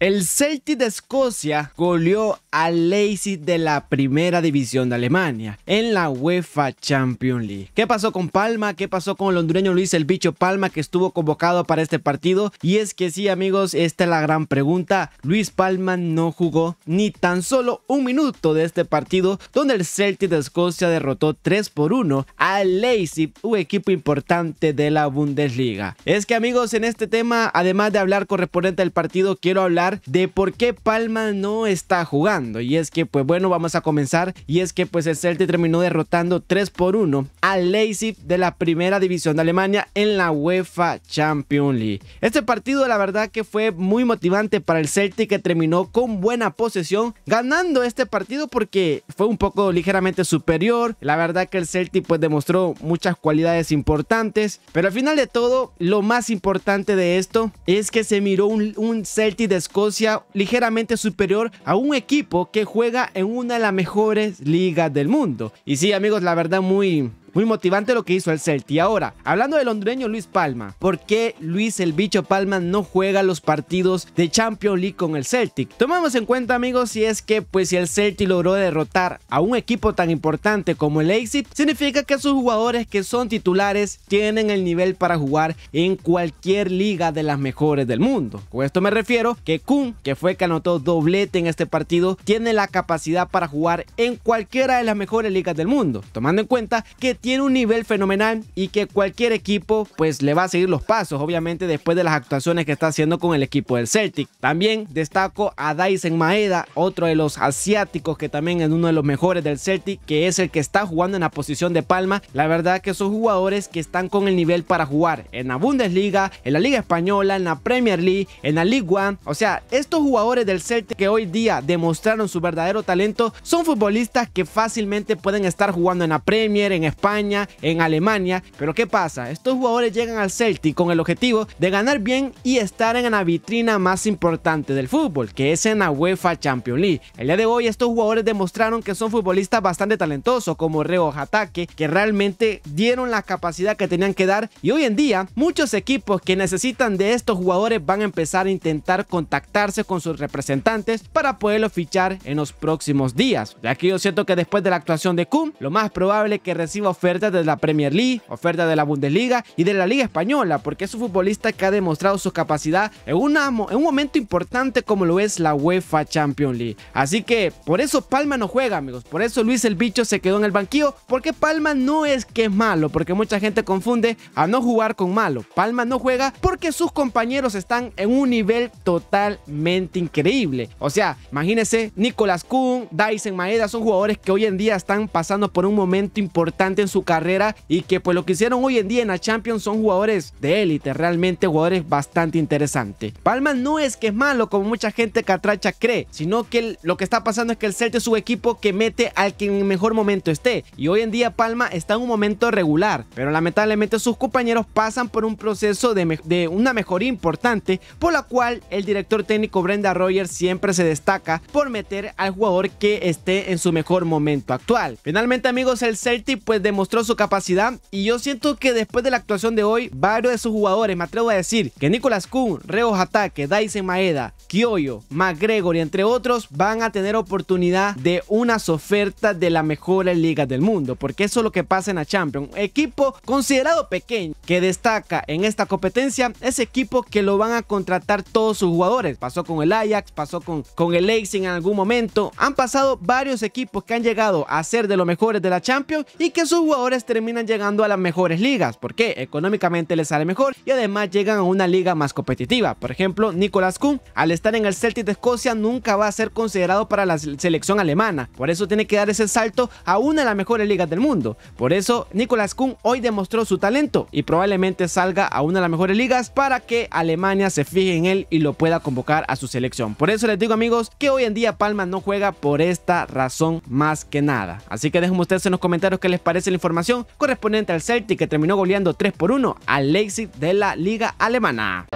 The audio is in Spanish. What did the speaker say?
El Celtic de Escocia goleó al Leipzig de la primera división de Alemania en la UEFA Champions League. ¿Qué pasó con Palma? ¿Qué pasó con el hondureño Luis el Bicho Palma que estuvo convocado para este partido? Y es que sí amigos, esta es la gran pregunta. Luis Palma no jugó ni tan solo un minuto de este partido donde el Celtic de Escocia derrotó 3 por 1 al Leipzig, un equipo importante de la Bundesliga. Es que amigos, en este tema, además de hablar correspondiente al partido, quiero hablar de por qué Palma no está jugando. Y es que, pues bueno, vamos a comenzar. Y es que, pues el Celtic terminó derrotando 3 por 1 al Leipzig de la primera división de Alemania en la UEFA Champions League. Este partido, la verdad, que fue muy motivante para el Celtic que terminó con buena posesión, ganando este partido porque fue un poco ligeramente superior. La verdad, que el Celtic, pues demostró muchas cualidades importantes. Pero al final de todo, lo más importante de esto es que se miró un, un Celtic de Escocia ligeramente superior a un equipo que juega en una de las mejores ligas del mundo. Y sí, amigos, la verdad muy, muy motivante lo que hizo el Celti. Ahora, hablando del hondureño Luis Palma, ¿por qué Luis el Bicho Palma no juega los partidos de Champions League con el Celtic? Tomamos en cuenta, amigos, si es que pues si el Celtic logró derrotar a un equipo tan importante como el Leipzig, significa que sus jugadores que son titulares tienen el nivel para jugar en cualquier liga de las mejores del mundo. Con esto me refiero que Kun, que fue que anotó doblete en este partido, tiene la capacidad para jugar en cualquiera de las mejores ligas del mundo, tomando en cuenta que tiene un nivel fenomenal y que cualquier equipo pues le va a seguir los pasos, obviamente después de las actuaciones que está haciendo con el equipo del Celtic. También destaco a Dyson Maeda, otro de los asiáticos que también es uno de los mejores del Celtic, que es el que está jugando en la posición de Palma. La verdad que son jugadores que están con el nivel para jugar en la Bundesliga, en la Liga Española, en la Premier League, en la League One. O sea, estos jugadores del Celtic que hoy día demostraron su verdadero talento son futbolistas que fácilmente pueden estar jugando en la Premier, en España, en Alemania. Pero ¿qué pasa? Estos jugadores llegan al Celtic con el objetivo de ganar bien y estar en la vitrina más importante del fútbol, que es en la UEFA Champions League. El día de hoy estos jugadores demostraron que son futbolistas bastante talentosos como Reo Hatake, que realmente dieron la capacidad que tenían que dar y hoy en día muchos equipos que necesitan de estos jugadores van a empezar a intentar contactarse con sus representantes para poderlos fichar en los próximos días. De aquí yo siento que después de la actuación de Kuhn, lo más probable que reciba ofertas de la Premier League, ofertas de la Bundesliga y de la Liga Española, porque es un futbolista que ha demostrado su capacidad en, un momento importante como lo es la UEFA Champions League. Así que por eso Palma no juega, amigos. Por eso Luis el Bicho se quedó en el banquillo, porque Palma no es que es malo, porque mucha gente confunde a no jugar con malo. Palma no juega porque sus compañeros están en un nivel totalmente increíble. O sea, imagínense, Nicolás Kuhn, Dyson Maeda son jugadores que hoy en día están pasando por un momento importante en su carrera y que pues lo que hicieron hoy en día en la Champions son jugadores de élite, realmente jugadores bastante interesantes. Palma no es que es malo como mucha gente catracha cree, sino que lo que está pasando es que el Celta es su equipo que mete al que en el mejor momento esté y hoy en día Palma está en un momento regular, pero lamentablemente sus compañeros pasan por un proceso de, una mejoría importante por la cual el director técnico Brenda Rogers siempre se destaca por meter al jugador que esté en su mejor momento actual. Finalmente amigos el Celtic pues demostró mostró su capacidad y yo siento que después de la actuación de hoy, varios de sus jugadores, me atrevo a decir, que Nicolas Kuhn, Reos Ataque, Dyson Maeda, McGregor y entre otros, van a tener oportunidad de unas ofertas de las mejores ligas del mundo, porque eso es lo que pasa en la Champions. Equipo considerado pequeño que destaca en esta competencia es equipo que lo van a contratar todos sus jugadores. Pasó con el Ajax, pasó con, con el Leipzig en algún momento. Han pasado varios equipos que han llegado a ser de los mejores de la Champions y que sus jugadores terminan llegando a las mejores ligas, porque económicamente les sale mejor y además llegan a una liga más competitiva. Por ejemplo, Nicolas Kuhn, al estar en el Celtic de Escocia, nunca va a ser considerado para la selección alemana, por eso tiene que dar ese salto a una de las mejores ligas del mundo. Por eso, Nicolas Kuhn hoy demostró su talento y probablemente salga a una de las mejores ligas para que Alemania se fije en él y lo pueda convocar a su selección. Por eso les digo amigos que hoy en día Palma no juega por esta razón más que nada. Así que déjenme ustedes en los comentarios qué les parece formación correspondiente al Celtic que terminó goleando 3 por 1 al Leipzig de la Liga Alemana.